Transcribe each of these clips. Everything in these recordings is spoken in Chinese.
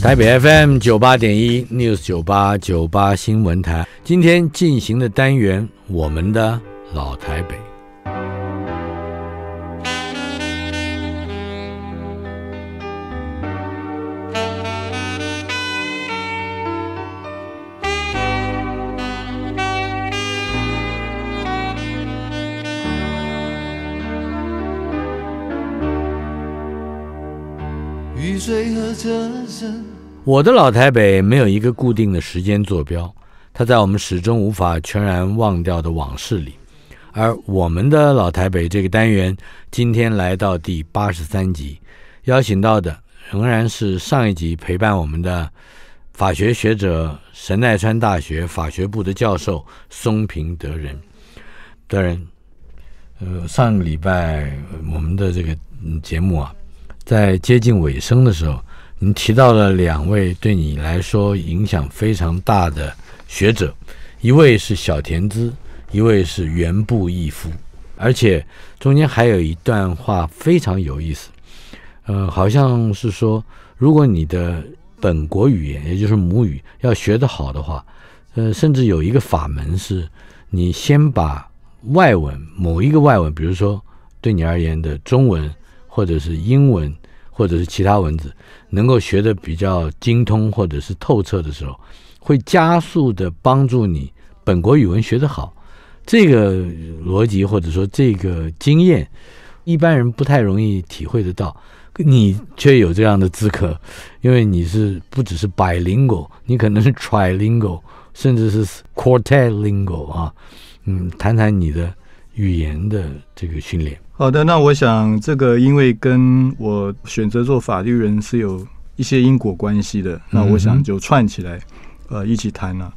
台北 FM 九八点一，News 九八九八新闻台，今天进行的单元《我们的老台北》。我的老台北没有一个固定的时间坐标，它在我们始终无法全然忘掉的往事里。而我们的老台北这个单元今天来到第八十三集，邀请到的仍然是上一集陪伴我们的法学学者、神奈川大学法学部的教授松平德仁。德仁，呃，上个礼拜我们的这个节目啊，在接近尾声的时候。你提到了两位对你来说影响非常大的学者，一位是小田知，一位是原布义夫，而且中间还有一段话非常有意思，呃，好像是说，如果你的本国语言，也就是母语要学得好的话，呃，甚至有一个法门是，你先把外文某一个外文，比如说对你而言的中文或者是英文。或者是其他文字能够学得比较精通或者是透彻的时候，会加速的帮助你本国语文学得好。这个逻辑或者说这个经验，一般人不太容易体会得到，你却有这样的资格，因为你是不只是 bilingual，你可能是 trilingual，甚至是 quartilingual 啊。嗯，谈谈你的语言的这个训练。好的，那我想这个因为跟我选择做法律人是有一些因果关系的，那我想就串起来呃一起谈了。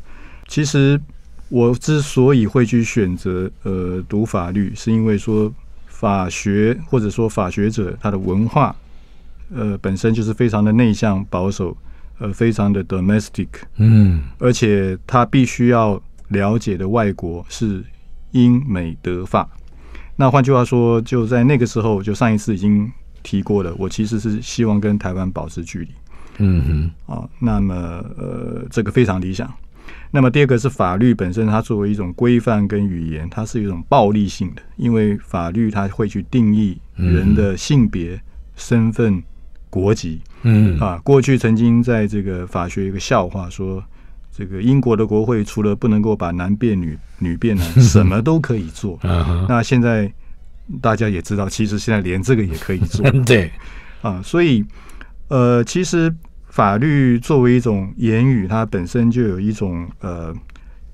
其实我之所以会去选择呃读法律，是因为说法学或者说法学者他的文化呃本身就是非常的内向保守，呃非常的 domestic，嗯，而且他必须要了解的外国是英美德法。那换句话说，就在那个时候，就上一次已经提过了。我其实是希望跟台湾保持距离，嗯哼，啊，那么呃，这个非常理想。那么第二个是法律本身，它作为一种规范跟语言，它是一种暴力性的，因为法律它会去定义人的性别、身份、国籍，嗯啊，过去曾经在这个法学一个笑话说。这个英国的国会除了不能够把男变女、女变男，什么都可以做。那现在大家也知道，其实现在连这个也可以做。对啊，所以呃，其实法律作为一种言语，它本身就有一种呃，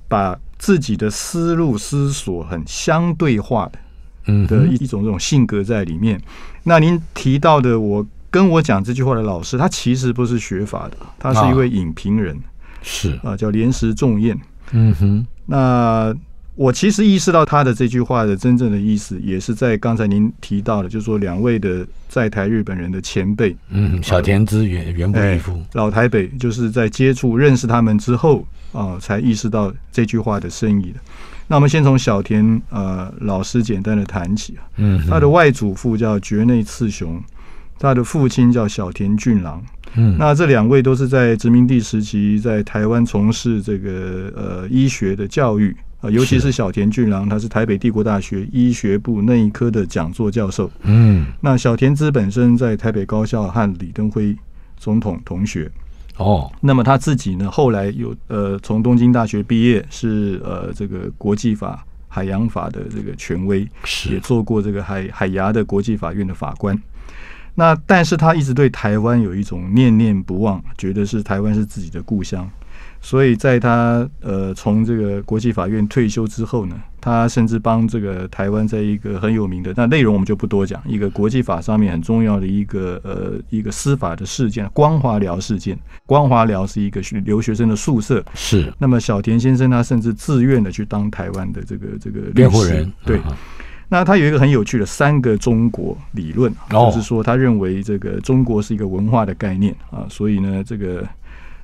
把自己的思路思索很相对化的嗯的一种这种性格在里面。那您提到的，我跟我讲这句话的老师，他其实不是学法的，他是一位影评人。是啊，叫连食重宴。嗯哼，那我其实意识到他的这句话的真正的意思，也是在刚才您提到的，就是说两位的在台日本人的前辈。嗯，小田之远，原博一夫，老台北就是在接触认识他们之后啊，才意识到这句话的深意的。那我们先从小田呃老师简单的谈起啊，嗯，他的外祖父叫绝内次雄，他的父亲叫小田俊郎。那这两位都是在殖民地时期在台湾从事这个呃医学的教育啊，尤其是小田俊郎，他是台北帝国大学医学部内科的讲座教授。嗯，那小田知本身在台北高校和李登辉总统同学。哦，那么他自己呢，后来有呃从东京大学毕业，是呃这个国际法海洋法的这个权威，也做过这个海海牙的国际法院的法官。那但是他一直对台湾有一种念念不忘，觉得是台湾是自己的故乡，所以在他呃从这个国际法院退休之后呢，他甚至帮这个台湾在一个很有名的，但内容我们就不多讲，一个国际法上面很重要的一个呃一个司法的事件——光华寮事件。光华寮是一个留学生的学生的宿舍，是。那么小田先生他甚至自愿的去当台湾的这个这个辩护人，对。那他有一个很有趣的“三个中国”理论，就是说他认为这个中国是一个文化的概念啊，所以呢，这个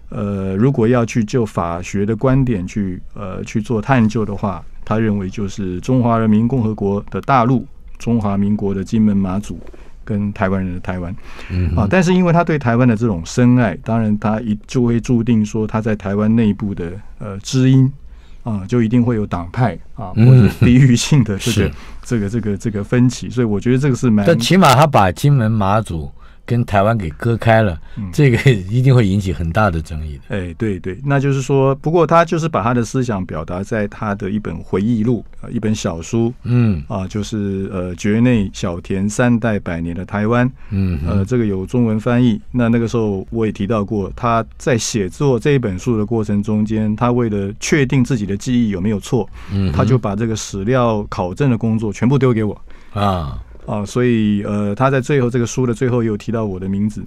呃，如果要去就法学的观点去呃去做探究的话，他认为就是中华人民共和国的大陆、中华民国的金门、马祖跟台湾人的台湾，嗯啊，但是因为他对台湾的这种深爱，当然他一就会注定说他在台湾内部的呃知音。啊，就一定会有党派啊，或者地域性的这个、这个、这个、这个分歧，所以我觉得这个是蛮……但起码他把金门、马祖。跟台湾给割开了，这个一定会引起很大的争议的。哎，对对，那就是说，不过他就是把他的思想表达在他的一本回忆录，呃，一本小书，嗯，啊，就是呃，绝内小田三代百年的台湾，嗯，呃，这个有中文翻译。那那个时候我也提到过，他在写作这一本书的过程中间，他为了确定自己的记忆有没有错，嗯，他就把这个史料考证的工作全部丢给我啊。啊，所以呃，他在最后这个书的最后有提到我的名字。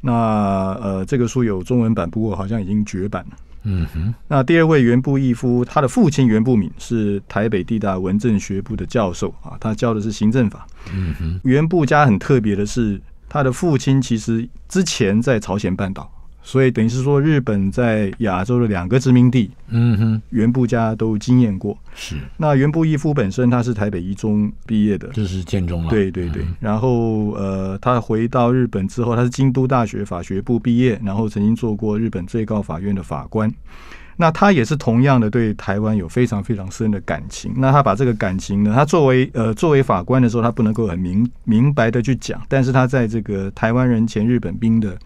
那呃，这个书有中文版，不过好像已经绝版。嗯，哼。那第二位袁布义夫，他的父亲袁布敏是台北地大文政学部的教授啊，他教的是行政法。嗯哼，袁布家很特别的是，他的父亲其实之前在朝鲜半岛。所以等于是说，日本在亚洲的两个殖民地，嗯哼，原部家都经验过。是那原部义夫本身他是台北一中毕业的，就是建中了。对对对。然后呃，他回到日本之后，他是京都大学法学部毕业，然后曾经做过日本最高法院的法官。那他也是同样的对台湾有非常非常深的感情。那他把这个感情呢，他作为呃作为法官的时候，他不能够很明明白的去讲，但是他在这个台湾人前日本兵的。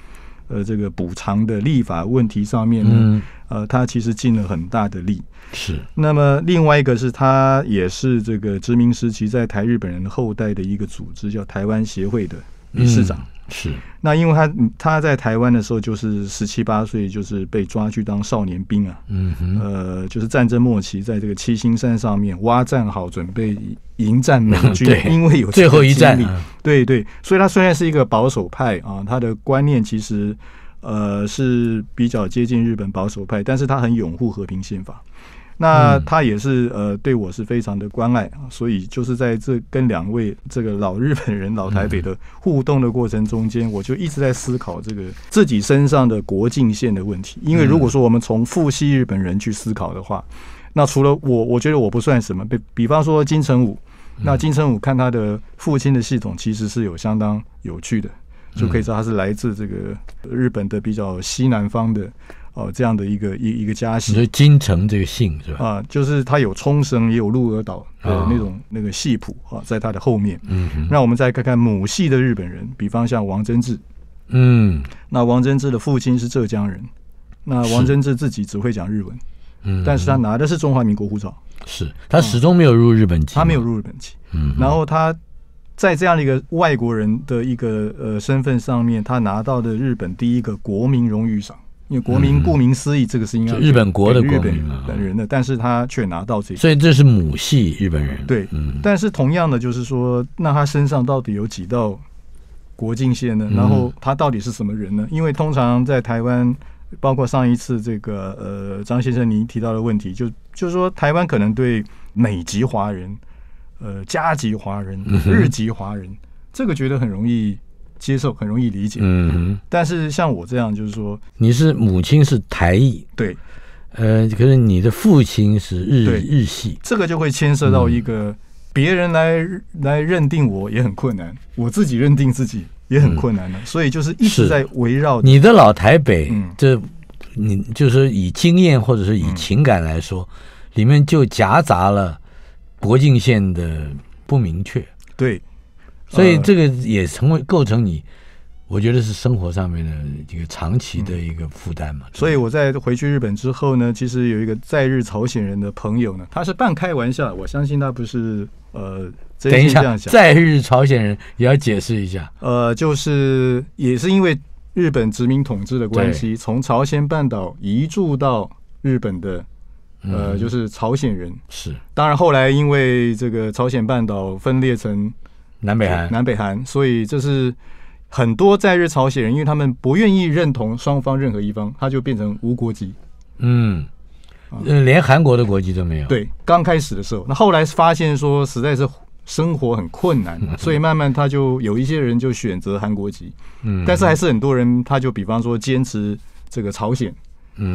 呃，这个补偿的立法问题上面呢，呃，他其实尽了很大的力。是。那么，另外一个是他也是这个殖民时期在台日本人的后代的一个组织，叫台湾协会的理事长。是，那因为他他在台湾的时候就是十七八岁，就是被抓去当少年兵啊。嗯呃，就是战争末期，在这个七星山上面挖战壕，准备迎战美军，因为有最后一战。对对，所以他虽然是一个保守派啊，他的观念其实呃是比较接近日本保守派，但是他很拥护和平宪法。那他也是呃，对我是非常的关爱啊。所以就是在这跟两位这个老日本人、老台北的互动的过程中间，我就一直在思考这个自己身上的国境线的问题。因为如果说我们从父系日本人去思考的话，那除了我，我觉得我不算什么。比比方说金城武，那金城武看他的父亲的系统，其实是有相当有趣的，就可以说他是来自这个日本的比较西南方的。哦，这样的一个一一个家系，所以金城这个姓是吧？啊，就是他有冲绳，也有鹿儿岛的那种那个系谱啊，在他的后面。嗯，那我们再看看母系的日本人，比方像王贞治，嗯，那王贞治的父亲是浙江人，那王贞治自己只会讲日文，嗯，但是他拿的是中华民国护照，是他始终没有入日本籍，他没有入日本籍，嗯，然后他在这样的一个外国人的一个呃身份上面，他拿到的日本第一个国民荣誉赏。因为国民顾名思义，这个是应该日本国的、日本人的，但是他却拿到这个，所以这是母系日本人。对，但是同样的就是说，那他身上到底有几道国境线呢？然后他到底是什么人呢？因为通常在台湾，包括上一次这个呃张先生您提到的问题，就就是说台湾可能对美籍华人、呃加籍华人、日籍华人，这个觉得很容易。接受很容易理解，嗯，但是像我这样，就是说，你是母亲是台裔，对，呃，可是你的父亲是日对日系，这个就会牵涉到一个别人来来认定我也很困难，我自己认定自己也很困难的，所以就是一直在围绕你的老台北，这你就是以经验或者是以情感来说，里面就夹杂了国境线的不明确，对。所以这个也成为构成你，我觉得是生活上面的一个长期的一个负担嘛。所以我在回去日本之后呢，其实有一个在日朝鲜人的朋友呢，他是半开玩笑，我相信他不是呃，等一下，在日朝鲜人也要解释一下，呃，就是也是因为日本殖民统治的关系，从朝鲜半岛移住到日本的，呃，就是朝鲜人是。当然后来因为这个朝鲜半岛分裂成。南北韩，南北韩，所以这是很多在日朝鲜人，因为他们不愿意认同双方任何一方，他就变成无国籍。嗯，连韩国的国籍都没有。对，刚开始的时候，那后来发现说实在是生活很困难，所以慢慢他就有一些人就选择韩国籍，但是还是很多人他就比方说坚持这个朝鲜，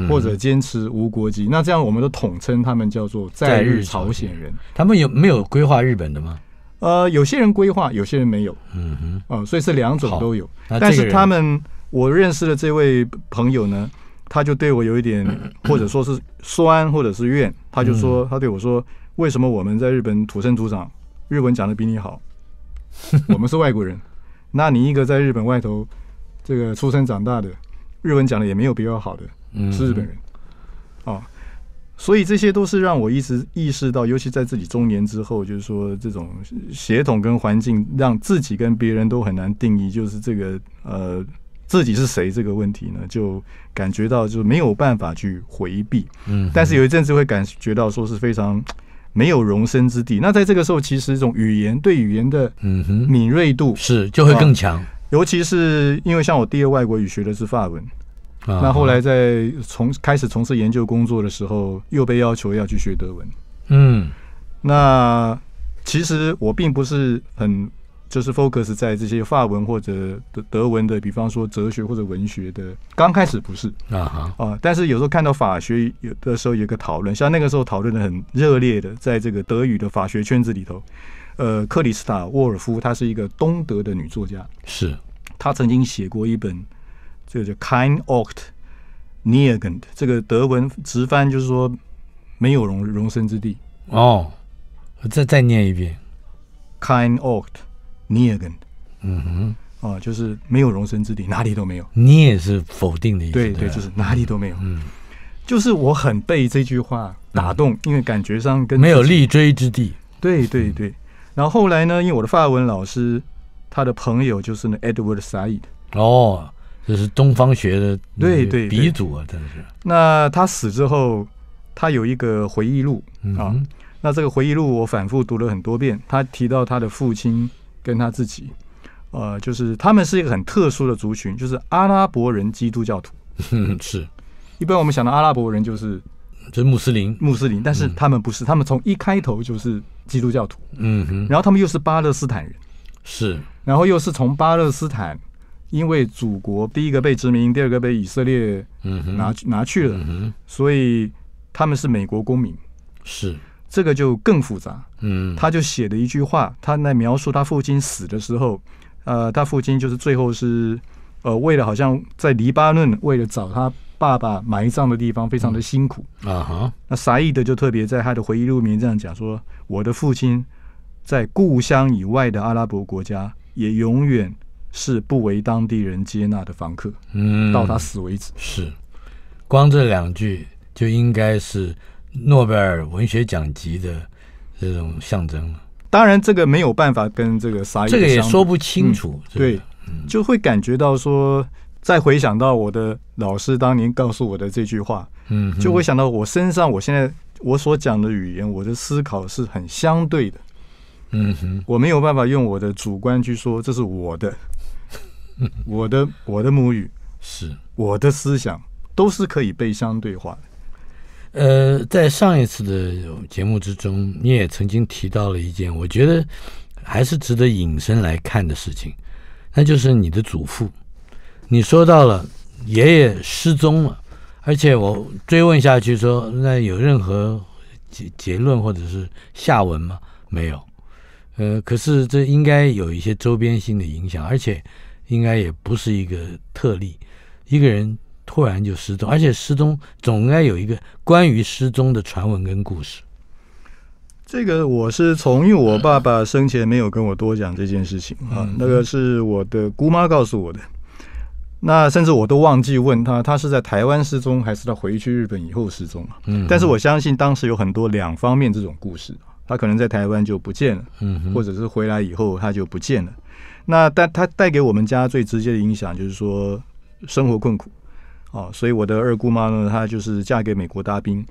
或者坚持无国籍。那这样我们都统称他们叫做在日朝鲜人。他们有没有规划日本的吗？呃，有些人规划，有些人没有，嗯哼，啊，所以是两种都有，但是他们，我认识的这位朋友呢，他就对我有一点，或者说是酸，或者是怨，他就说，他对我说，为什么我们在日本土生土长，日文讲的比你好，我们是外国人，那你一个在日本外头，这个出生长大的，日文讲的也没有比较好的，是日本人，哦。所以这些都是让我一直意识到，尤其在自己中年之后，就是说这种协同跟环境，让自己跟别人都很难定义，就是这个呃自己是谁这个问题呢，就感觉到就是没有办法去回避。嗯，但是有一阵子会感觉到说是非常没有容身之地。那在这个时候，其实这种语言对语言的嗯哼敏锐度是就会更强，尤其是因为像我第二外国语学的是法文。那后来在从开始从事研究工作的时候，又被要求要去学德文。嗯，那其实我并不是很就是 focus 在这些法文或者德德文的，比方说哲学或者文学的。刚开始不是啊哈啊，但是有时候看到法学有的时候有个讨论，像那个时候讨论的很热烈的，在这个德语的法学圈子里头，呃，克里斯塔沃尔夫她是一个东德的女作家，是她曾经写过一本。这个叫 k i n d oct niergend”，这个德文直翻就是说“没有容容身之地”。哦，我再再念一遍 k i n d oct niergend”。嗯哼，啊，就是没有容身之地，哪里都没有。你也是否定的意思？对对，就是哪里都没有。嗯，就是我很被这句话打动，因为感觉上跟没有立锥之地。对对对。然后后来呢，因为我的法文老师他的朋友就是那 Edward Saide。哦。这是东方学的对对鼻祖啊！真的是。那他死之后，他有一个回忆录啊。那这个回忆录我反复读了很多遍。他提到他的父亲跟他自己，呃，就是他们是一个很特殊的族群，就是阿拉伯人基督教徒。是。一般我们想到阿拉伯人就是就是穆斯林，穆斯林，但是他们不是，他们从一开头就是基督教徒。嗯哼。然后他们又是巴勒斯坦人。是。然后又是从巴勒斯坦。因为祖国第一个被殖民，第二个被以色列拿拿去了，所以他们是美国公民。是这个就更复杂。嗯，他就写了一句话，他在描述他父亲死的时候，呃，他父亲就是最后是呃，为了好像在黎巴嫩，为了找他爸爸埋葬的地方，非常的辛苦。啊哈。那沙义的就特别在他的回忆录里面这样讲说：“我的父亲在故乡以外的阿拉伯国家也永远。”是不为当地人接纳的房客，嗯，到他死为止。是，光这两句就应该是诺贝尔文学奖级的这种象征了。当然，这个没有办法跟这个啥，这个也说不清楚。对，就会感觉到说，再回想到我的老师当年告诉我的这句话，嗯，就会想到我身上，我现在我所讲的语言，我的思考是很相对的。嗯哼，我没有办法用我的主观去说这是我的。我的我的母语是我的思想都是可以被相对化的。呃，在上一次的节目之中，你也曾经提到了一件，我觉得还是值得引申来看的事情，那就是你的祖父。你说到了爷爷失踪了，而且我追问下去说：“那有任何结结论或者是下文吗？”没有。呃，可是这应该有一些周边性的影响，而且。应该也不是一个特例，一个人突然就失踪，而且失踪总该有一个关于失踪的传闻跟故事。这个我是从因为我爸爸生前没有跟我多讲这件事情啊，那个是我的姑妈告诉我的。那甚至我都忘记问他，他是在台湾失踪还是他回去日本以后失踪啊？嗯，但是我相信当时有很多两方面这种故事，他可能在台湾就不见了，嗯，或者是回来以后他就不见了。那带他带给我们家最直接的影响就是说生活困苦哦，所以我的二姑妈呢，她就是嫁给美国大兵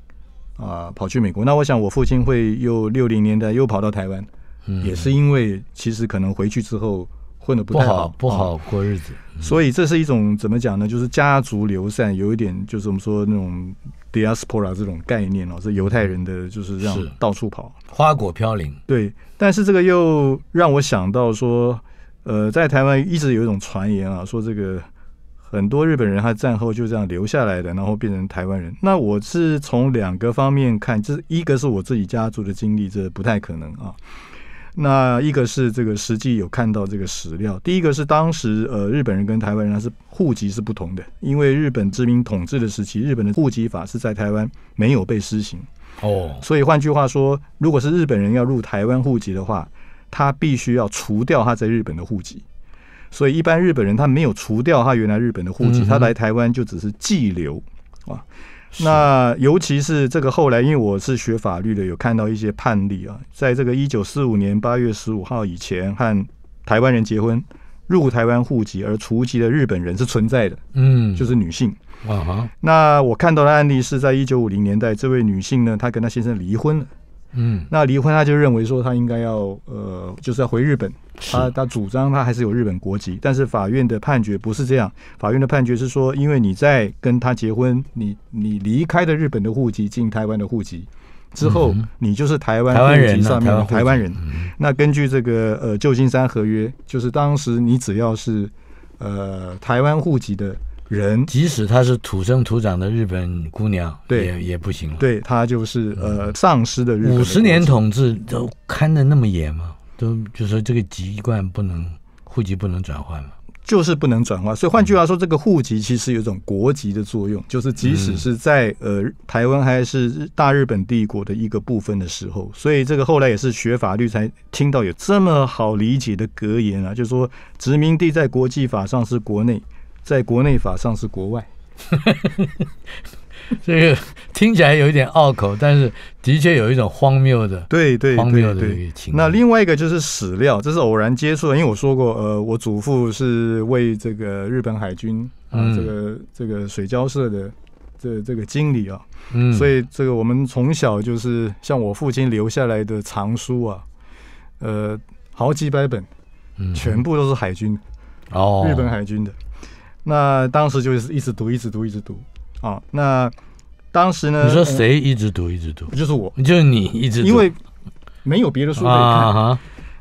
啊，跑去美国。那我想我父亲会又六零年代又跑到台湾，也是因为其实可能回去之后混的不太好，不好过日子。所以这是一种怎么讲呢？就是家族流散，有一点就是我们说那种 diaspora 这种概念哦，是犹太人的就是这样到处跑，花果飘零。对，但是这个又让我想到说。呃，在台湾一直有一种传言啊，说这个很多日本人他战后就这样留下来的，然后变成台湾人。那我是从两个方面看，这一个是我自己家族的经历，这不太可能啊。那一个是这个实际有看到这个史料，第一个是当时呃日本人跟台湾人是户籍是不同的，因为日本殖民统治的时期，日本的户籍法是在台湾没有被施行哦，所以换句话说，如果是日本人要入台湾户籍的话。他必须要除掉他在日本的户籍，所以一般日本人他没有除掉他原来日本的户籍，他来台湾就只是寄留啊。那尤其是这个后来，因为我是学法律的，有看到一些判例啊，在这个一九四五年八月十五号以前和台湾人结婚入台湾户籍而除籍的日本人是存在的，嗯，就是女性啊哈。那我看到的案例是在一九五零年代，这位女性呢，她跟她先生离婚了。嗯，那离婚，他就认为说他应该要呃，就是要回日本。他他主张他还是有日本国籍，但是法院的判决不是这样。法院的判决是说，因为你在跟他结婚，你你离开的日本的户籍，进台湾的户籍之后，你就是台湾户籍人上面的台湾人。那根据这个呃旧金山合约，就是当时你只要是呃台湾户籍的。人即使她是土生土长的日本姑娘，也也不行了。对，她就是呃，丧失的日本。五十年统治都看得那么严吗？都就说这个籍贯不能户籍不能转换吗？就是不能转换。所以换句话说，这个户籍其实有种国籍的作用，就是即使是在呃台湾还是大日本帝国的一个部分的时候，所以这个后来也是学法律才听到有这么好理解的格言啊，就是说殖民地在国际法上是国内。在国内法上是国外，这个听起来有一点拗口，但是的确有一种荒谬的，对对对对。那另外一个就是史料，这是偶然接触的，因为我说过，呃，我祖父是为这个日本海军，啊、这个这个水交社的这这个经理啊，嗯，所以这个我们从小就是像我父亲留下来的藏书啊，呃，好几百本，嗯，全部都是海军，哦，日本海军的。那当时就是一直读，一直读，一直读啊！那当时呢？你说谁一直读，一直读？就是我，就是你一直读，因为没有别的书可以看。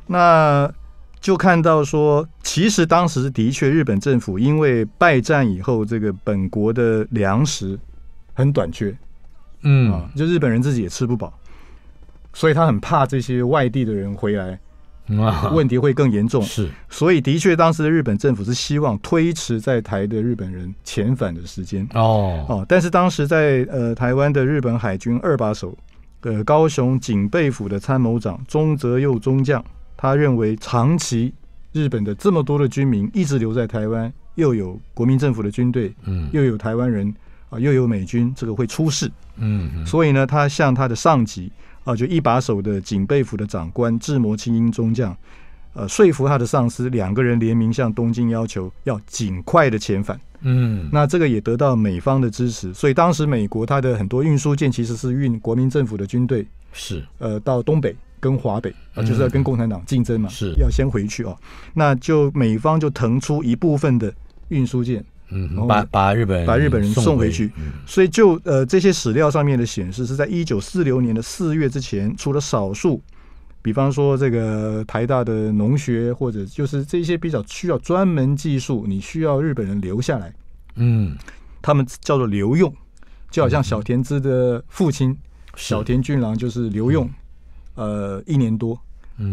那就看到说，其实当时的确，日本政府因为败战以后，这个本国的粮食很短缺，嗯，就日本人自己也吃不饱，所以他很怕这些外地的人回来。问题会更严重，是，所以的确，当时的日本政府是希望推迟在台的日本人遣返的时间。哦，哦，但是当时在呃台湾的日本海军二把手，呃，高雄警备府的参谋长中泽佑中将，他认为长期日本的这么多的军民一直留在台湾，又有国民政府的军队，嗯，又有台湾人，啊，又有美军，这个会出事。嗯，所以呢，他向他的上级。啊，就一把手的警备府的长官志摩清英中将，呃，说服他的上司两个人联名向东京要求要尽快的遣返。嗯，那这个也得到美方的支持，所以当时美国它的很多运输舰其实是运国民政府的军队，是呃到东北跟华北啊，就是要跟共产党竞争嘛，是要先回去哦。那就美方就腾出一部分的运输舰。把把日本把日本人送回去，所以就呃这些史料上面的显示是在一九四六年的四月之前，除了少数，比方说这个台大的农学或者就是这些比较需要专门技术，你需要日本人留下来，嗯，他们叫做留用，就好像小田知的父亲小田俊郎就是留用，呃一年多。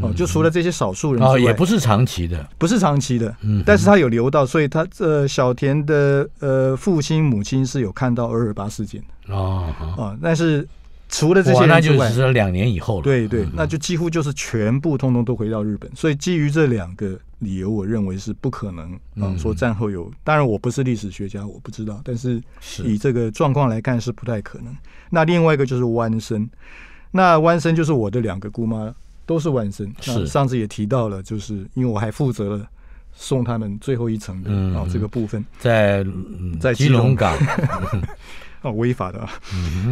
哦，就除了这些少数人啊，也不是长期的，不是长期的，嗯，但是他有留到，所以他呃小田的呃父亲母亲是有看到二二八事件的哦哦，但是除了这些那就是两年以后了，对对，那就几乎就是全部通通都回到日本，所以基于这两个理由，我认为是不可能，嗯，说战后有，当然我不是历史学家，我不知道，但是以这个状况来看是不太可能。那另外一个就是弯身，那弯身就是我的两个姑妈。都是万圣。是上次也提到了，就是因为我还负责了。送他们最后一层的啊，这个部分在在基隆港啊，违法的。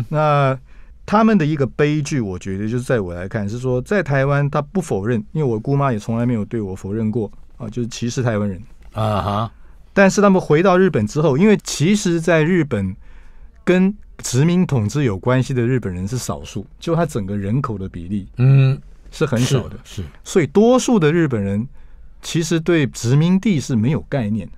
那他们的一个悲剧，我觉得就是在我来看是说，在台湾他不否认，因为我姑妈也从来没有对我否认过啊，就是歧视台湾人啊哈。但是他们回到日本之后，因为其实，在日本跟殖民统治有关系的日本人是少数，就他整个人口的比例，嗯。是很少的，是，所以多数的日本人其实对殖民地是没有概念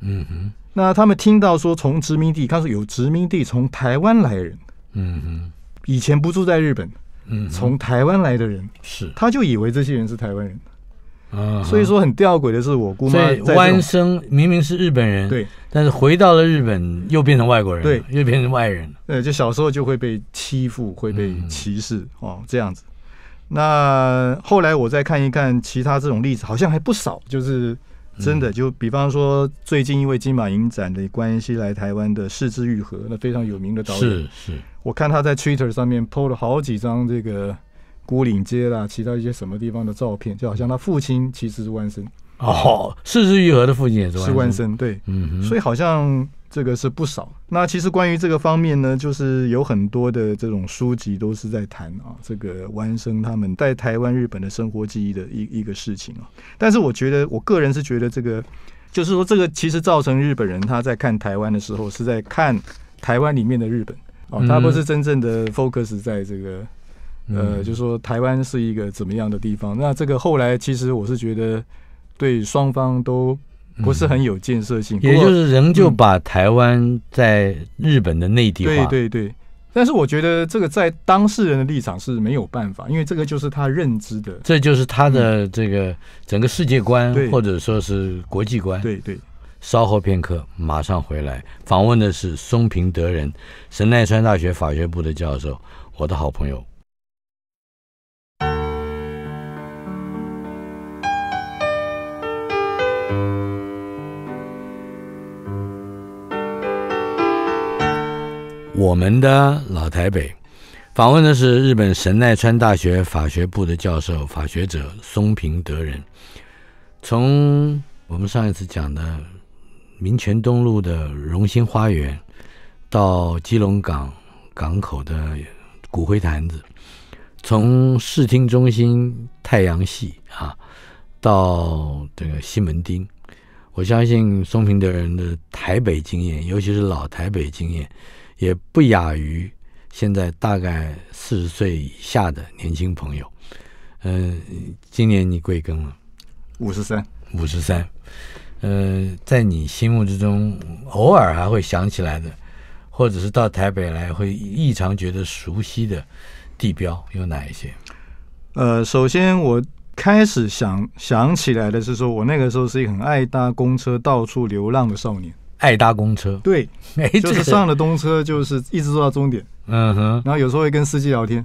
嗯哼。那他们听到说从殖民地，他说有殖民地从台湾来人，嗯哼，以前不住在日本，嗯，从台湾来的人是，他就以为这些人是台湾人，啊，所以说很吊诡的是，我姑妈在湾生明明是日本人，对，但是回到了日本又变成外国人，对，又变成外人，对，就小时候就会被欺负，会被歧视，哦，这样子。那后来我再看一看其他这种例子，好像还不少，就是真的。就比方说，最近因为金马影展的关系来台湾的柿之愈和，那非常有名的导演，是是。我看他在 Twitter 上面 PO 了好几张这个孤岭街啦，其他一些什么地方的照片，就好像他父亲其实是万生。哦，四之愈合的父亲也是万生，对，嗯，所以好像这个是不少。那其实关于这个方面呢，就是有很多的这种书籍都是在谈啊，这个弯生他们在台湾、日本的生活记忆的一一个事情啊。但是我觉得，我个人是觉得这个，就是说这个其实造成日本人他在看台湾的时候是在看台湾里面的日本哦，他不是真正的 focus 在这个，呃，就是说台湾是一个怎么样的地方。那这个后来其实我是觉得。对双方都不是很有建设性，也就是仍旧把台湾在日本的内地化。对对对，但是我觉得这个在当事人的立场是没有办法，因为这个就是他认知的，这就是他的这个整个世界观或者说是国际观。对对，稍后片刻马上回来。访问的是松平德仁，神奈川大学法学部的教授，我的好朋友。我们的老台北，访问的是日本神奈川大学法学部的教授、法学者松平德人。从我们上一次讲的民权东路的荣兴花园，到基隆港港口的骨灰坛子，从视听中心太阳系啊，到这个西门町，我相信松平德人的台北经验，尤其是老台北经验。也不亚于现在大概四十岁以下的年轻朋友。嗯，今年你贵庚了，五十三，五十三。呃，在你心目之中，偶尔还会想起来的，或者是到台北来会异常觉得熟悉的地标，有哪一些？呃，首先我开始想想起来的是，说我那个时候是一个很爱搭公车到处流浪的少年。爱搭公车，对，就是上了东车，就是一直坐到终点。嗯哼，然后有时候会跟司机聊天，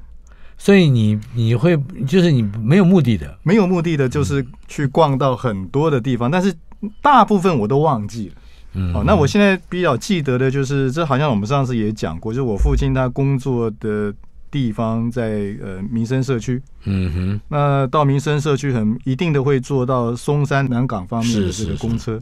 所以你你会就是你没有目的的，没有目的的，就是去逛到很多的地方，但是大部分我都忘记了。嗯，好，那我现在比较记得的就是，这好像我们上次也讲过，就是我父亲他工作的地方在呃民生社区。嗯哼，那到民生社区很一定的会坐到松山南港方面的这个公车。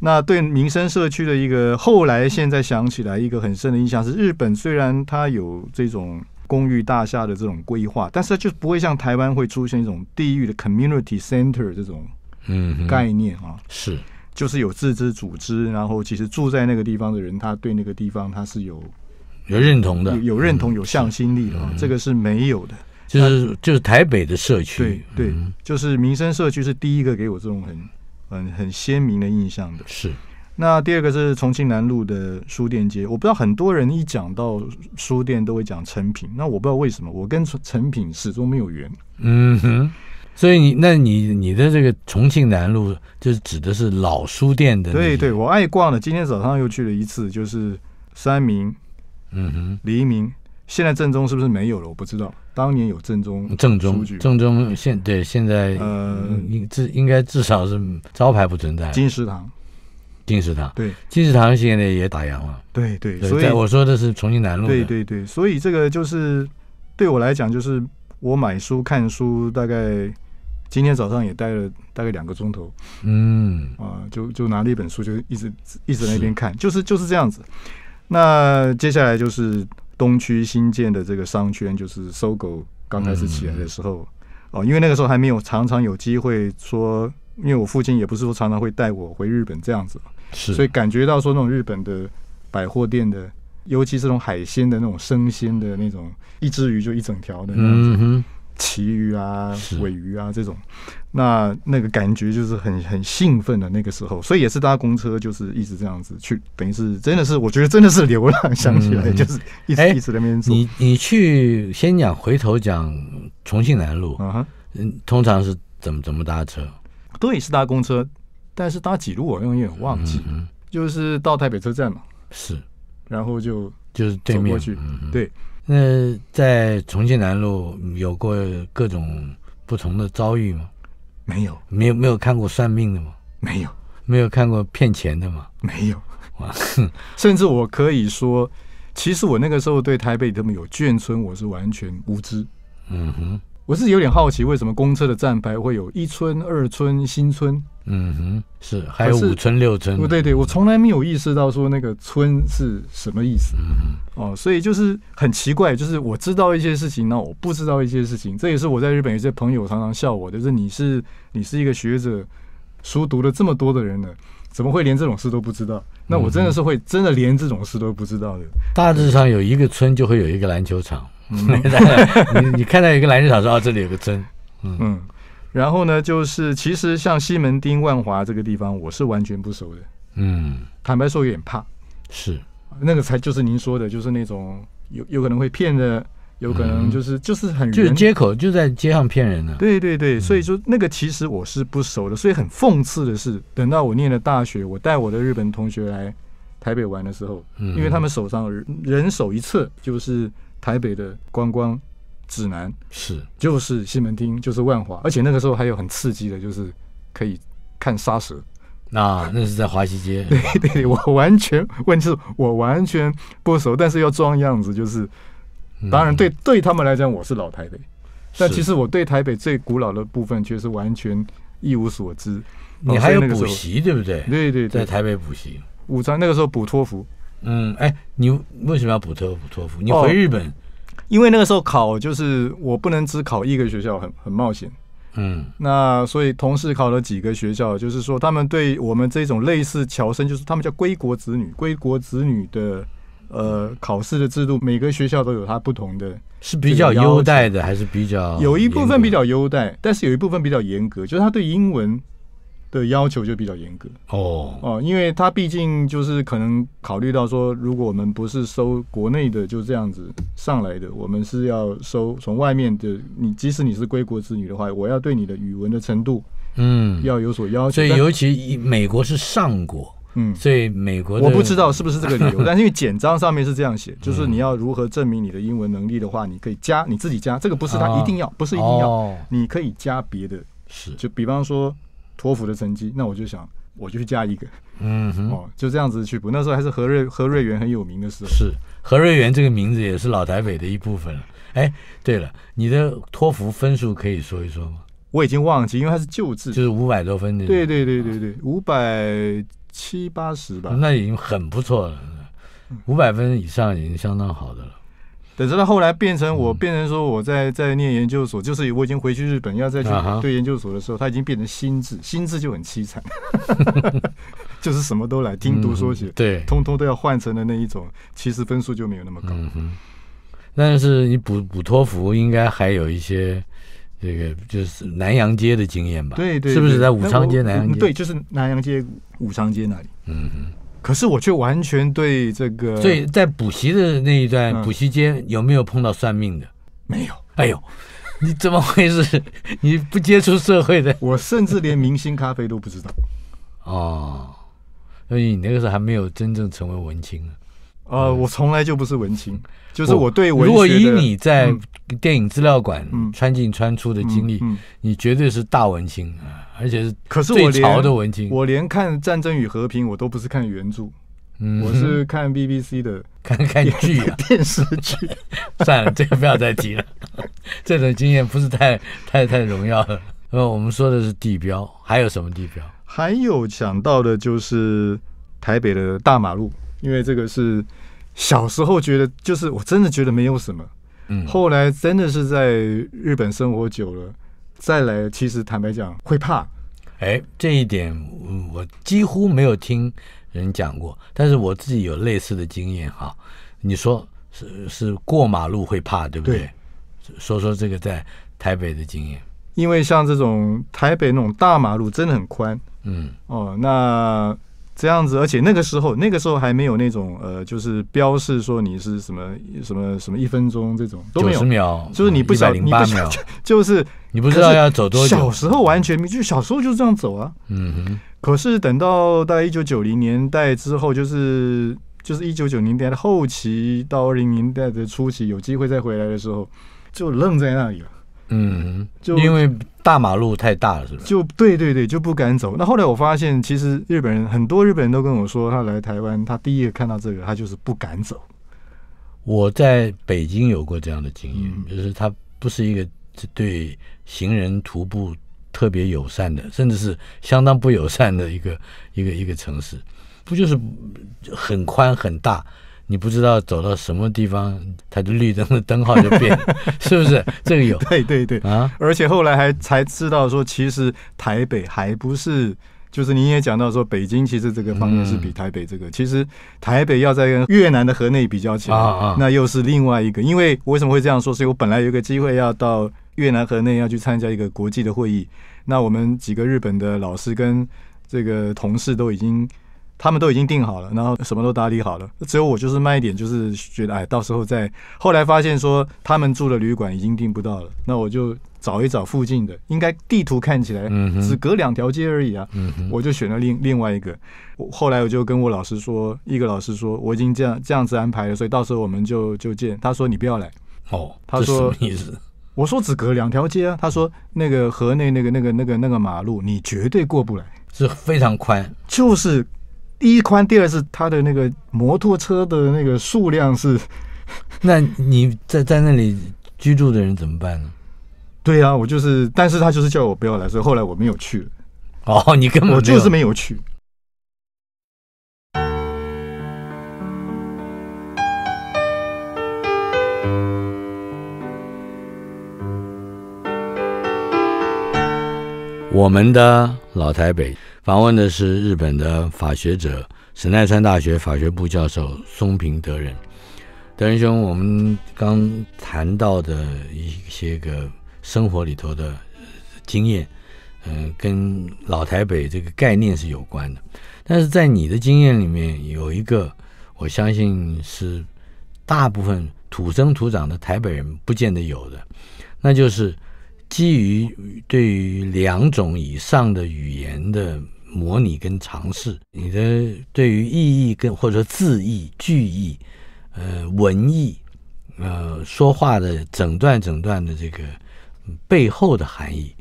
那对民生社区的一个后来现在想起来一个很深的印象是，日本虽然它有这种公寓大厦的这种规划，但是它就不会像台湾会出现一种地域的 community center 这种嗯概念啊，是就是有自治组织，然后其实住在那个地方的人，他对那个地方他是有有认同的，有认同有向心力啊，这个是没有的，就是就是台北的社区，对对，就是民生社区是第一个给我这种很。嗯，很鲜明的印象的是。那第二个是重庆南路的书店街，我不知道很多人一讲到书店都会讲陈品，那我不知道为什么，我跟陈品始终没有缘。嗯哼，所以你那你你的这个重庆南路就是指的是老书店的。对对，我爱逛的，今天早上又去了一次，就是三明，嗯哼，黎明。现在正宗是不是没有了？我不知道。当年有正宗，正宗，正宗，现对现在呃，应至应该至少是招牌不存在。金石堂，金石堂，对，金石堂现在也打烊了。对对，所以我说的是重庆南路。对对对，所以这个就是对我来讲，就是我买书、看书，大概今天早上也待了大概两个钟头。嗯啊，就就拿了一本书，就一直一直那边看，就是就是这样子。那接下来就是。东区新建的这个商圈，就是搜狗刚开始起来的时候，哦，因为那个时候还没有常常有机会说，因为我父亲也不是说常常会带我回日本这样子是，所以感觉到说那种日本的百货店的，尤其是那种海鲜的那种生鲜的那种，一只鱼就一整条的那样子。旗鱼啊，尾鱼啊，这种，那那个感觉就是很很兴奋的那个时候，所以也是搭公车，就是一直这样子去，等于是真的是，我觉得真的是流浪。想起来就是一直一直那边。你你去先讲，回头讲重庆南路嗯，通常是怎么怎么搭车？对，是搭公车，但是搭几路我有点忘记，就是到台北车站嘛，是，然后就就是对面过去，对。那在重庆南路有过各种不同的遭遇吗？没有，没有没有看过算命的吗？没有，没有看过骗钱的吗？没有。甚至我可以说，其实我那个时候对台北这么有眷村，我是完全无知。嗯哼。我是有点好奇，为什么公车的站牌会有一村、二村、新村？嗯哼，是，还有五村、六村。不，对对，我从来没有意识到说那个村是什么意思。哦，所以就是很奇怪，就是我知道一些事情，那我不知道一些事情。这也是我在日本有些朋友常常笑我，的，就是你是你是一个学者，书读了这么多的人了，怎么会连这种事都不知道？那我真的是会真的连这种事都不知道的。大致上有一个村就会有一个篮球场。你你看到一个篮球场说这里有个针，嗯，然后呢，就是其实像西门町、万华这个地方，我是完全不熟的，嗯，坦白说有点怕，是那个才就是您说的，就是那种有有可能会骗的，有可能就是就是很就是街口就在街上骗人的，对对对，所以说那个其实我是不熟的，所以很讽刺的是，等到我念了大学，我带我的日本同学来台北玩的时候，因为他们手上人手一册就是。台北的观光指南是，就是西门町，就是万华，而且那个时候还有很刺激的，就是可以看沙蛇。那那是在华西街。对对对，我完全问题是我完全不熟，但是要装样子，就是当然对对他们来讲我是老台北，但其实我对台北最古老的部分却是完全一无所知。你还要补习，对不对？对对对，在台北补习，午餐那个时候补托福。嗯，哎，你为什么要补托补托福？你回日本，因为那个时候考就是我不能只考一个学校，很很冒险。嗯，那所以同时考了几个学校，就是说他们对我们这种类似侨生，就是他们叫归国子女，归国子女的呃考试的制度，每个学校都有它不同的，是比较优待的，还是比较有一部分比较优待，但是有一部分比较严格，就是他对英文。的要求就比较严格哦哦，因为他毕竟就是可能考虑到说，如果我们不是收国内的就这样子上来的，我们是要收从外面的。你即使你是归国子女的话，我要对你的语文的程度，嗯，要有所要求。所以尤其以美国是上国，嗯，所以美国我不知道是不是这个理由，但是因为简章上面是这样写，就是你要如何证明你的英文能力的话，你可以加你自己加，这个不是他一定要，不是一定要，你可以加别的，是就比方说。托福的成绩，那我就想，我就去加一个，嗯，哦，就这样子去补。那时候还是何瑞何瑞元很有名的时候，是何瑞元这个名字也是老台北的一部分了。哎，对了，你的托福分数可以说一说吗？我已经忘记，因为它是旧制，就是五百多分的，对对对对对，五百七八十吧，那已经很不错了，五百分以上已经相当好的了。等到后来变成我变成说我在在念研究所，就是我已经回去日本要再去读研究所的时候，他已经变成心智，心智就很凄惨，就是什么都来听读说写，对，通通都要换成了那一种，其实分数就没有那么高。但是你补补托福，应该还有一些这个就是南洋街的经验吧？对对，是不是在武昌街南洋？对，就是南洋街武昌街那里。嗯可是我却完全对这个，所以在补习的那一段补习间有没有碰到算命的？没有。哎呦，你怎么回事？你不接触社会的，我甚至连明星咖啡都不知道。哦，所以你那个时候还没有真正成为文青呢。呃，我从来就不是文青，就是我对。文。如果以你在电影资料馆穿进穿出的经历，你绝对是大文青啊。而且是，可是我连我连看《战争与和平》，我都不是看原著，嗯，我是看 BBC 的，看看剧 电视剧。算了，这个不要再提了，这种经验不是太太太荣耀了。那我们说的是地标，还有什么地标？还有想到的就是台北的大马路，因为这个是小时候觉得，就是我真的觉得没有什么，嗯，后来真的是在日本生活久了。再来，其实坦白讲会怕，哎，这一点我几乎没有听人讲过，但是我自己有类似的经验哈。你说是是过马路会怕，对不对？对。说说这个在台北的经验，因为像这种台北那种大马路真的很宽，嗯，哦，那。这样子，而且那个时候，那个时候还没有那种呃，就是标示说你是什么什么什么一分钟这种都没有，就是你不晓你不晓，就是你不知道要走多久。小时候完全没，就小时候就这样走啊。嗯哼。可是等到概一九九零年代之后，就是就是一九九零年代的后期到二零年代的初期，有机会再回来的时候，就愣在那里了。嗯，就因为大马路太大了，是吧？就对对对，就不敢走。那后来我发现，其实日本人很多，日本人都跟我说，他来台湾，他第一个看到这个，他就是不敢走。我在北京有过这样的经验，就是它不是一个对行人徒步特别友善的，甚至是相当不友善的一个一个一个城市，不就是很宽很大？你不知道走到什么地方，它的绿灯的灯号就变，是不是？这个有对对对啊！而且后来还才知道说，其实台北还不是，就是您也讲到说，北京其实这个方面是比台北这个。其实台北要在跟越南的河内比较起来，那又是另外一个。因为我为什么会这样说？是因为我本来有个机会要到越南河内要去参加一个国际的会议，那我们几个日本的老师跟这个同事都已经。他们都已经订好了，然后什么都打理好了，只有我就是慢一点，就是觉得哎，到时候再。后来发现说他们住的旅馆已经订不到了，那我就找一找附近的，应该地图看起来只隔两条街而已啊。我就选了另另外一个。后来我就跟我老师说，一个老师说我已经这样这样子安排了，所以到时候我们就就见。他说你不要来哦。他说什么意思？我说只隔两条街啊。他说那个河内那个那个那个那个马路你绝对过不来，是非常宽，就是。第一宽，第二是它的那个摩托车的那个数量是，那你在在那里居住的人怎么办呢？对啊，我就是，但是他就是叫我不要来，所以后来我没有去。哦，你跟我就是没有去。我们的老台北。访问的是日本的法学者、神奈川大学法学部教授松平德仁。德仁兄，我们刚谈到的一些个生活里头的经验，嗯，跟老台北这个概念是有关的。但是在你的经验里面，有一个我相信是大部分土生土长的台北人不见得有的，那就是基于对于两种以上的语言的。模拟跟尝试，你的对于意义跟或者说字意、句意、呃文意、呃说话的整段整段的这个背后的含义，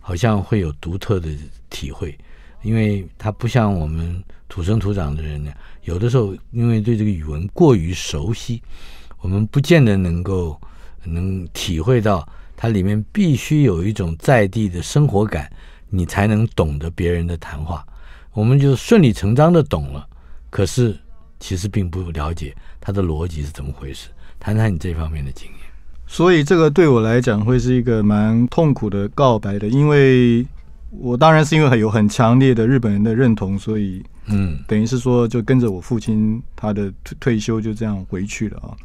好像会有独特的体会，因为它不像我们土生土长的人呢，有的时候因为对这个语文过于熟悉，我们不见得能够能体会到它里面必须有一种在地的生活感。你才能懂得别人的谈话，我们就顺理成章的懂了。可是其实并不了解他的逻辑是怎么回事。谈谈你这方面的经验。所以这个对我来讲会是一个蛮痛苦的告白的，因为我当然是因为很有很强烈的日本人的认同，所以嗯，等于是说就跟着我父亲他的退退休就这样回去了啊。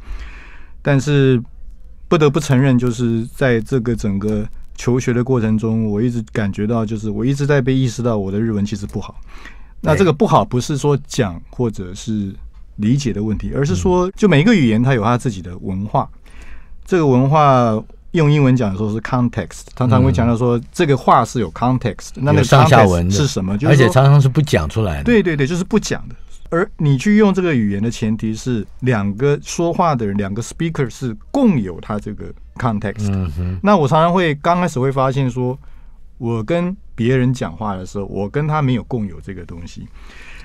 但是不得不承认，就是在这个整个。求学的过程中，我一直感觉到，就是我一直在被意识到我的日文其实不好。那这个不好不是说讲或者是理解的问题，而是说就每一个语言它有它自己的文化。这个文化用英文讲的时候是 context，常常会讲到说这个话是有 context，那个上下文是什么，而且常常是不讲出来的。对对对，就是不讲的。而你去用这个语言的前提是，两个说话的人，两个 speaker 是共有它这个。context，那我常常会刚开始会发现说，我跟别人讲话的时候，我跟他没有共有这个东西。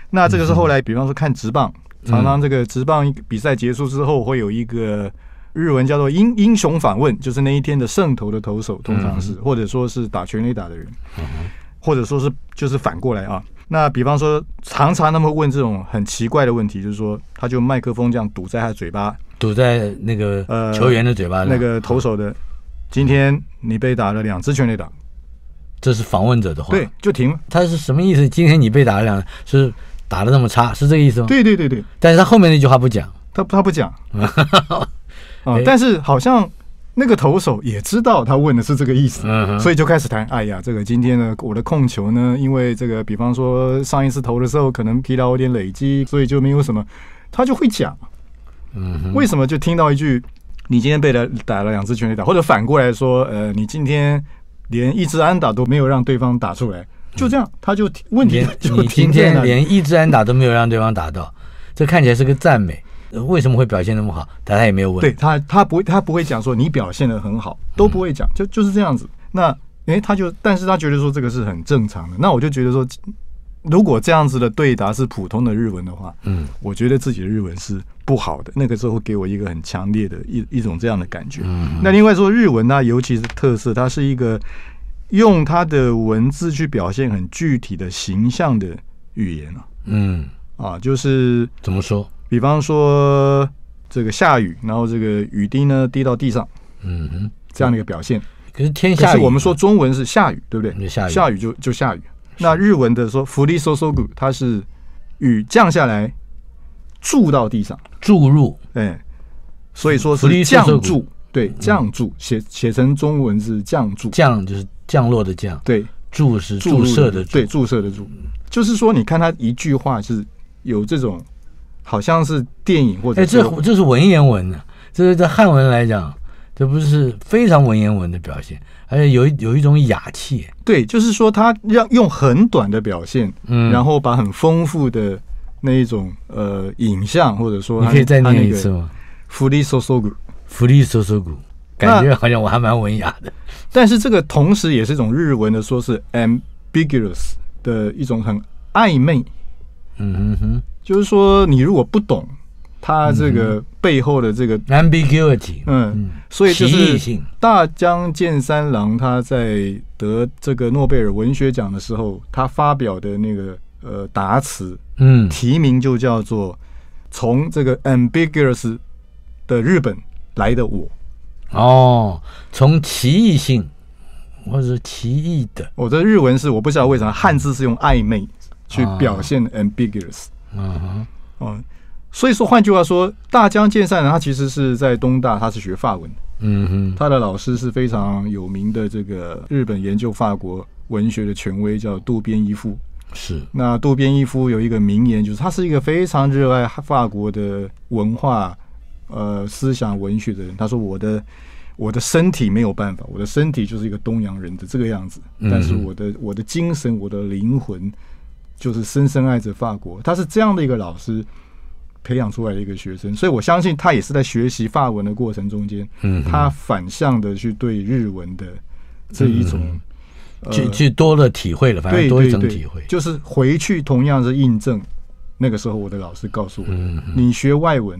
那这个是后来，比方说看直棒，常常这个直棒比赛结束之后会有一个日文叫做“英英雄反问”，就是那一天的胜投的投手通常是，或者说是打全垒打的人，或者说是就是反过来啊。那比方说，常常他们问这种很奇怪的问题，就是说，他就麦克风这样堵在他嘴巴，堵在那个呃球员的嘴巴，那个投手的。今天你被打了两支全垒打，这是访问者的话，对，就停。他是什么意思？今天你被打了两，是打的那么差，是这个意思吗？对对对对。但是他后面那句话不讲，他他不讲，啊，但是好像。那个投手也知道他问的是这个意思，所以就开始谈。哎呀，这个今天呢，我的控球呢，因为这个，比方说上一次投的时候可能疲劳有点累积，所以就没有什么。他就会讲，为什么就听到一句“你今天被打打了两次全垒打”，或者反过来说，“呃，你今天连一支安打都没有让对方打出来”，就这样，他就问题。你今天连一支安打都没有让对方打到，这看起来是个赞美。为什么会表现那么好？他也没有问。对他，他不，会，他不会讲说你表现的很好，都不会讲，就就是这样子。那诶，他就，但是他觉得说这个是很正常的。那我就觉得说，如果这样子的对答是普通的日文的话，嗯，我觉得自己的日文是不好的。那个时候给我一个很强烈的一一种这样的感觉。嗯、那另外说日文呢，尤其是特色，它是一个用它的文字去表现很具体的形象的语言啊。嗯啊，就是怎么说？比方说，这个下雨，然后这个雨滴呢滴到地上，嗯，这样的一个表现。可是天下，我们说中文是下雨，对不对？下雨，下雨就就下雨。那日文的说福利 j i so so goo”，它是雨降下来注到地上，注入。哎，所以说是降注”，对，降注写写成中文是降注，降就是降落的降，对，注是注射的，对，注射的注。就是说，你看他一句话是有这种。好像是电影或者……哎，这这是文言文呢，这是在汉文来讲，这不是非常文言文的表现，而且有有一种雅气。对，就是说他让用很短的表现，嗯，然后把很丰富的那一种呃影像，或者说你可以再念一次吗？福利索索骨，福利索索骨，感觉好像我还蛮文雅的。但是这个同时也是一种日文的，说是 ambiguous 的一种很暧昧。嗯哼哼，就是说，你如果不懂他这个背后的这个 ambiguity，嗯，所以就是大江健三郎他在得这个诺贝尔文学奖的时候，他发表的那个呃答词，嗯，题名就叫做“从这个 ambiguous 的日本来的我”。哦，从歧义性，或者歧义的，我的日文是我不知道为什么汉字是用暧昧。去表现 ambiguous，嗯，哦，所以说，换句话说，大江健善郎他其实是在东大，他是学法文，嗯，他的老师是非常有名的这个日本研究法国文学的权威，叫渡边一夫。是那渡边一夫有一个名言，就是他是一个非常热爱法国的文化、呃思想文学的人。他说：“我的我的身体没有办法，我的身体就是一个东洋人的这个样子，但是我的我的精神，我的灵魂。”就是深深爱着法国，他是这样的一个老师培养出来的一个学生，所以我相信他也是在学习法文的过程中间，嗯，他反向的去对日文的这一种去去多了体会了，反正多种体会，就是回去同样是印证。那个时候我的老师告诉我，你学外文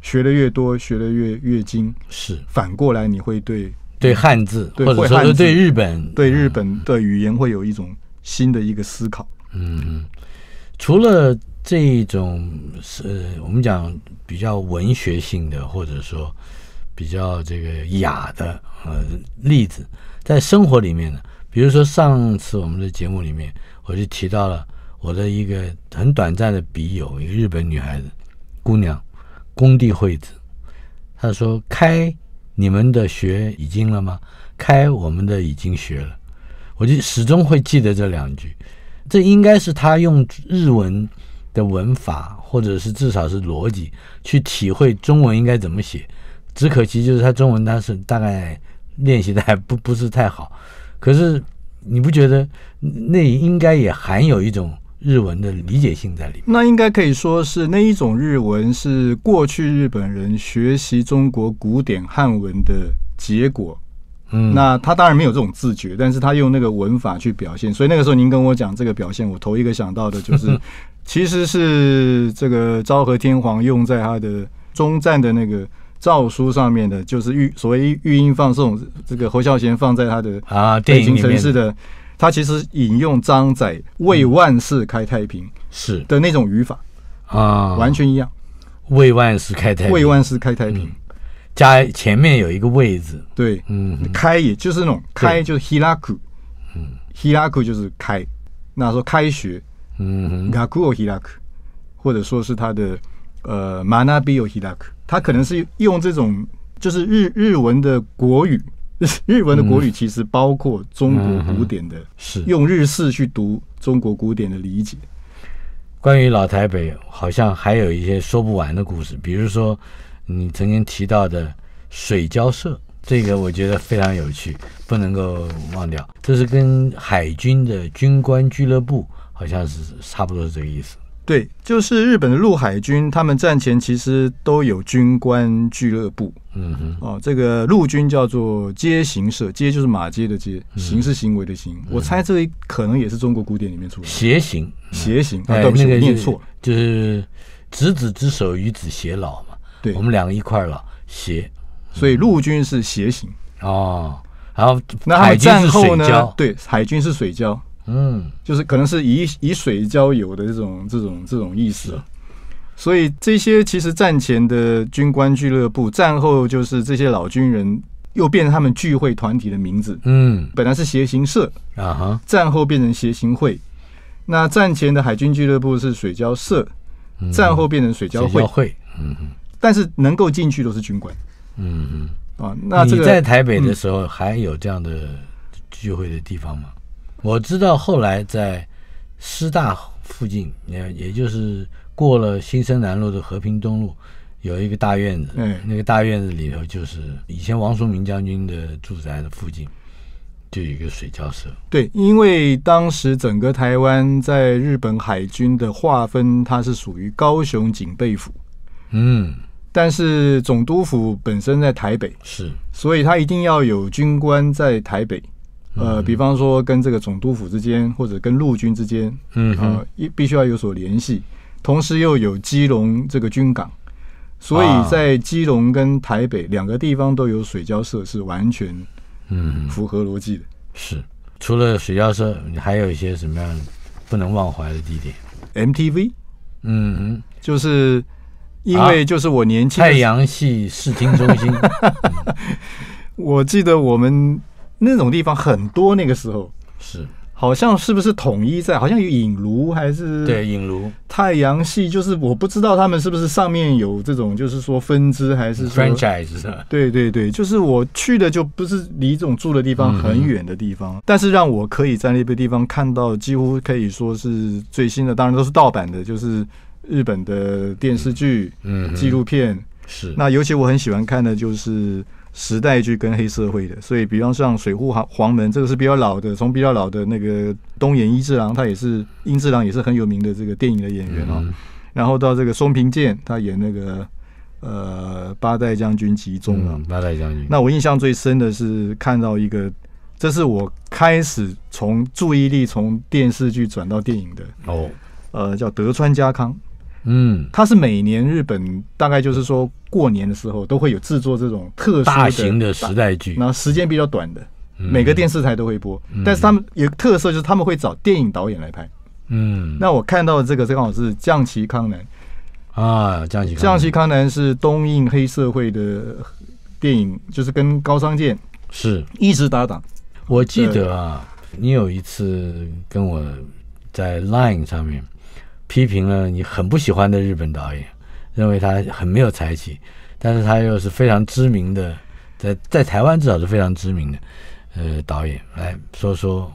学的越多，学的越越精，是反过来你会对对汉字，或者说对日本，对日本的语言会有一种新的一个思考。嗯，除了这种是我们讲比较文学性的，或者说比较这个雅的呃例子，在生活里面呢，比如说上次我们的节目里面，我就提到了我的一个很短暂的笔友，一个日本女孩子姑娘工地惠子，她说：“开你们的学已经了吗？开我们的已经学了。”我就始终会记得这两句。这应该是他用日文的文法，或者是至少是逻辑，去体会中文应该怎么写。只可惜就是他中文当时大概练习的还不不是太好。可是你不觉得那应该也含有一种日文的理解性在里？面，那应该可以说是那一种日文是过去日本人学习中国古典汉文的结果。那他当然没有这种自觉，但是他用那个文法去表现。所以那个时候您跟我讲这个表现，我头一个想到的就是，其实是这个昭和天皇用在他的中战的那个诏书上面的，就是玉所谓玉音放送。这个侯孝贤放在他的啊电影城市的，他其实引用张载“为万世开太平”是的那种语法啊，完全一样，“为万世开太平”，为万世开太平。加前面有一个位置，对，嗯，开也就是那种开，就是 hiraku，嗯，hiraku 就是开，那说开学，嗯，hiraku 或者说是他的呃 manabi o hiraku，他可能是用这种就是日日文的国语，日文的国语其实包括中国古典的，是用日式去读中国古典的理解。关于老台北，好像还有一些说不完的故事，比如说。你曾经提到的水交社，这个我觉得非常有趣，不能够忘掉。这是跟海军的军官俱乐部，好像是差不多是这个意思。对，就是日本的陆海军，他们战前其实都有军官俱乐部。嗯哼，哦，这个陆军叫做街行社，街就是马街的街，行是行为的行。我猜这里可能也是中国古典里面出来。邪行，邪行，哎，那个就是执子之手，与子偕老嘛。对，我们两个一块了，斜，所以陆军是斜行哦，然后那海军是水交，对，海军是水交，嗯，就是可能是以以水交友的这种这种这种意思，所以这些其实战前的军官俱乐部，战后就是这些老军人又变成他们聚会团体的名字，嗯，本来是协行社啊哈，战后变成协行会，那战前的海军俱乐部是水交社，战后变成水交会，嗯。但是能够进去都是军官。嗯嗯啊，那这个在台北的时候还有这样的聚会的地方吗？我知道后来在师大附近，也也就是过了新生南路的和平东路，有一个大院子。嗯，那个大院子里头就是以前王树明将军的住宅的附近，就有一个水交社。对，因为当时整个台湾在日本海军的划分，它是属于高雄警备府。嗯。但是总督府本身在台北，是，所以他一定要有军官在台北，呃，比方说跟这个总督府之间，或者跟陆军之间，嗯，啊，必须要有所联系，同时又有基隆这个军港，所以在基隆跟台北两个地方都有水交社，是完全，嗯，符合逻辑的。是，除了水交社，还有一些什么样的不能忘怀的地点？MTV，嗯，就是。因为就是我年轻太阳系视听中心，我记得我们那种地方很多，那个时候是，好像是不是统一在，好像有影炉还是对影炉太阳系，就是我不知道他们是不是上面有这种，就是说分支还是 franchise，对对对，就是我去的就不是离这种住的地方很远的地方，但是让我可以在那个地方看到几乎可以说是最新的，当然都是盗版的，就是。日本的电视剧、纪录片，是那尤其我很喜欢看的就是时代剧跟黑社会的，所以比方像《水户黄门》这个是比较老的，从比较老的那个东野一治郎，他也是英治郎也是很有名的这个电影的演员哦，然后到这个松平健，他演那个呃八代将军集中。啊，八代将军。那我印象最深的是看到一个，这是我开始从注意力从电视剧转到电影的哦，呃叫德川家康。嗯，它是每年日本大概就是说过年的时候都会有制作这种特大型的时代剧，然后时间比较短的，每个电视台都会播。但是他们有特色就是他们会找电影导演来拍。嗯，那我看到的这个正好是降旗康南啊，江崎降旗康南是东映黑社会的电影，就是跟高仓健是一直搭档。我记得啊，你有一次跟我在 Line 上面。批评了你很不喜欢的日本导演，认为他很没有才气，但是他又是非常知名的，在在台湾至少是非常知名的，呃，导演来说说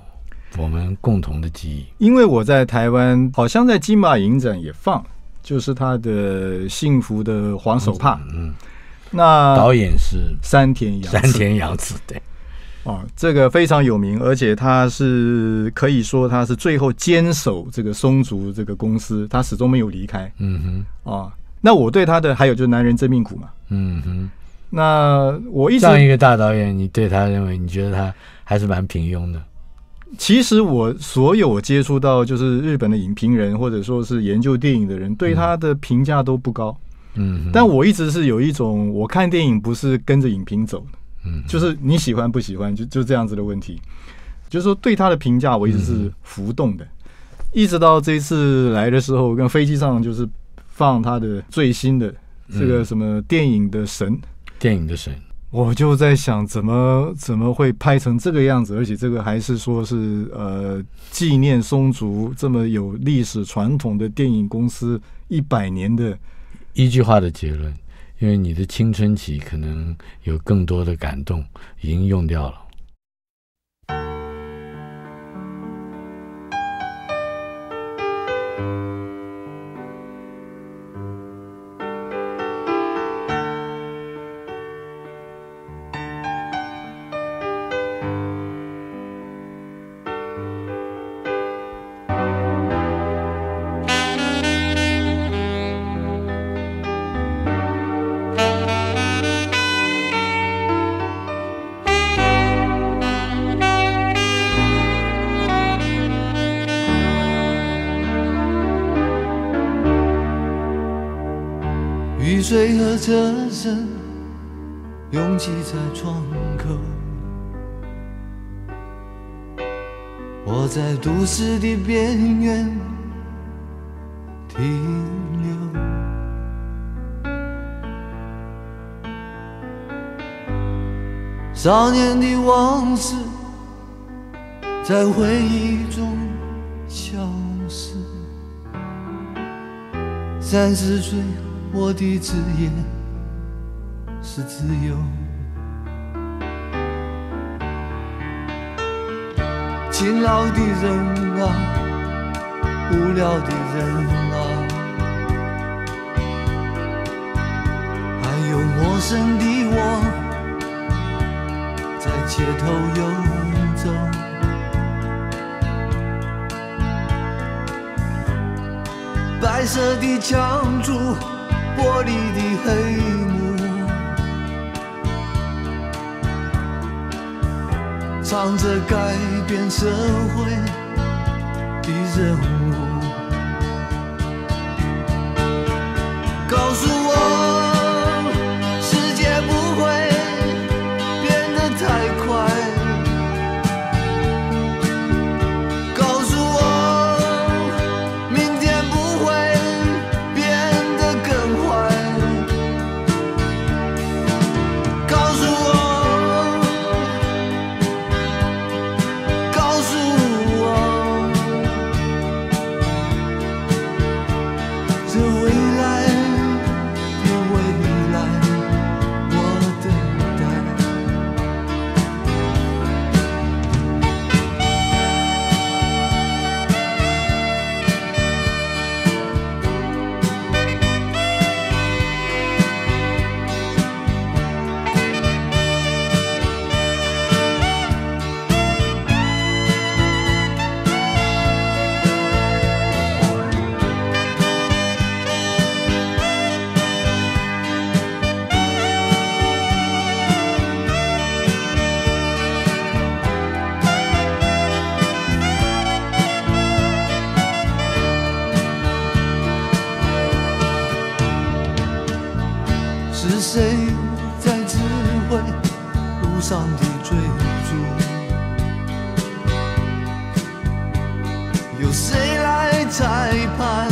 我们共同的记忆。因为我在台湾，好像在金马影展也放，就是他的《幸福的黄手帕》。嗯，那导演是山田洋山田洋子。对。啊，这个非常有名，而且他是可以说他是最后坚守这个松竹这个公司，他始终没有离开。嗯哼，啊，那我对他的还有就是男人真命苦嘛。嗯哼，那我一直上一个大导演，你对他认为你觉得他还是蛮平庸的。其实我所有接触到就是日本的影评人或者说是研究电影的人对他的评价都不高。嗯，但我一直是有一种我看电影不是跟着影评走。就是你喜欢不喜欢，就就这样子的问题。就是说对他的评价，我一直是浮动的，一直到这次来的时候，跟飞机上就是放他的最新的这个什么电影的神，电影的神，我就在想怎么怎么会拍成这个样子，而且这个还是说是呃纪念松竹这么有历史传统的电影公司一百年的一句话的结论。因为你的青春期可能有更多的感动，已经用掉了。在窗口，我在都市的边缘停留。少年的往事在回忆中消失。三十岁，我的职业是自由。勤劳的人啊，无聊的人啊，还有陌生的我，在街头游走。白色的墙柱，玻璃的黑。唱着改变社会的任务，告诉我。路上的追逐，有谁来裁判？